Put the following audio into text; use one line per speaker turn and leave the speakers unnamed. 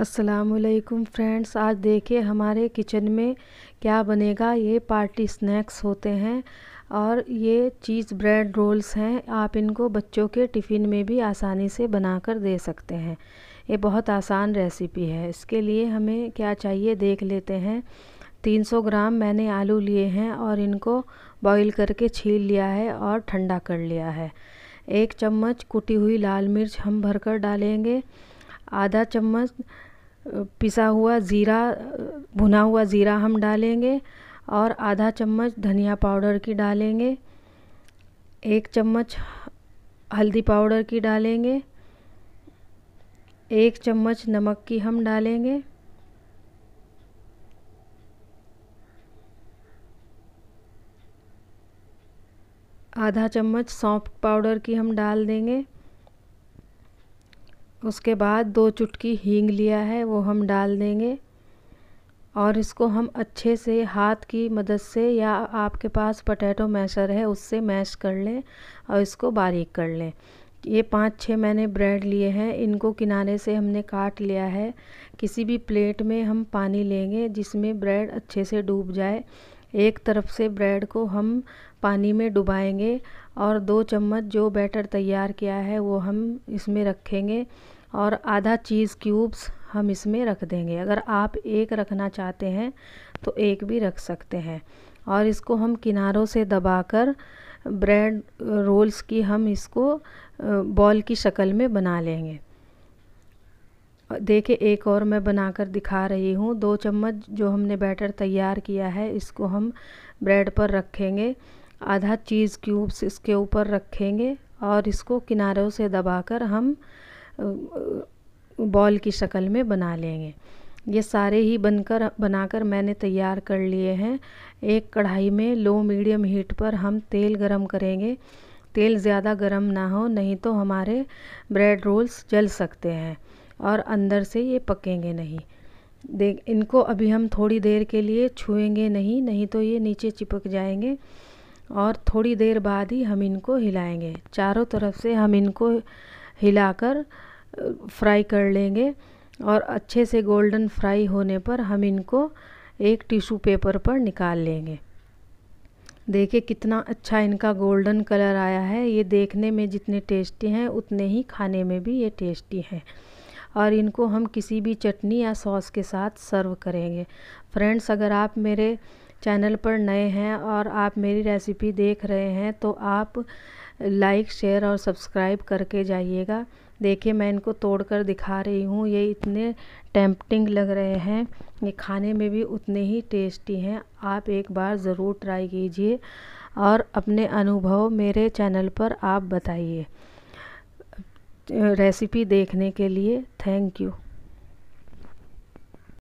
असलकम फ्रेंड्स आज देखिए हमारे किचन में क्या बनेगा ये पार्टी स्नैक्स होते हैं और ये चीज़ ब्रेड रोल्स हैं आप इनको बच्चों के टिफ़िन में भी आसानी से बनाकर दे सकते हैं ये बहुत आसान रेसिपी है इसके लिए हमें क्या चाहिए देख लेते हैं 300 ग्राम मैंने आलू लिए हैं और इनको बॉईल करके छील लिया है और ठंडा कर लिया है एक चम्मच कुटी हुई लाल मिर्च हम भरकर डालेंगे आधा चम्मच पिसा हुआ ज़ीरा भुना हुआ ज़ीरा हम डालेंगे और आधा चम्मच धनिया पाउडर की डालेंगे एक चम्मच हल्दी पाउडर की डालेंगे एक चम्मच नमक की हम डालेंगे आधा चम्मच सौंफ पाउडर की हम डाल देंगे उसके बाद दो चुटकी हींग लिया है वो हम डाल देंगे और इसको हम अच्छे से हाथ की मदद से या आपके पास पटैटो मैशर है उससे मैश कर लें और इसको बारीक कर लें ये पाँच छः मैंने ब्रेड लिए हैं इनको किनारे से हमने काट लिया है किसी भी प्लेट में हम पानी लेंगे जिसमें ब्रेड अच्छे से डूब जाए एक तरफ से ब्रेड को हम पानी में डुबाएंगे और दो चम्मच जो बैटर तैयार किया है वो हम इसमें रखेंगे और आधा चीज़ क्यूब्स हम इसमें रख देंगे अगर आप एक रखना चाहते हैं तो एक भी रख सकते हैं और इसको हम किनारों से दबाकर ब्रेड रोल्स की हम इसको बॉल की शक्ल में बना लेंगे देखे एक और मैं बनाकर दिखा रही हूँ दो चम्मच जो हमने बैटर तैयार किया है इसको हम ब्रेड पर रखेंगे आधा चीज़ क्यूब्स इसके ऊपर रखेंगे और इसको किनारों से दबाकर हम बॉल की शक्ल में बना लेंगे ये सारे ही बनकर बनाकर मैंने तैयार कर लिए हैं एक कढ़ाई में लो मीडियम हीट पर हम तेल गरम करेंगे तेल ज़्यादा गरम ना हो नहीं तो हमारे ब्रेड रोल्स जल सकते हैं और अंदर से ये पकेंगे नहीं देख इनको अभी हम थोड़ी देर के लिए छुएंगे नहीं नहीं तो ये नीचे चिपक जाएंगे और थोड़ी देर बाद ही हम इनको हिलाएंगे चारों तरफ से हम इनको हिलाकर फ्राई कर लेंगे और अच्छे से गोल्डन फ्राई होने पर हम इनको एक टिश्यू पेपर पर निकाल लेंगे देखिए कितना अच्छा इनका गोल्डन कलर आया है ये देखने में जितने टेस्टी हैं उतने ही खाने में भी ये टेस्टी हैं और इनको हम किसी भी चटनी या सॉस के साथ सर्व करेंगे फ्रेंड्स अगर आप मेरे चैनल पर नए हैं और आप मेरी रेसिपी देख रहे हैं तो आप लाइक शेयर और सब्सक्राइब करके जाइएगा देखिए मैं इनको तोड़कर दिखा रही हूँ ये इतने टेम्पटिंग लग रहे हैं ये खाने में भी उतने ही टेस्टी हैं आप एक बार ज़रूर ट्राई कीजिए और अपने अनुभव मेरे चैनल पर आप बताइए रेसिपी देखने के लिए थैंक यू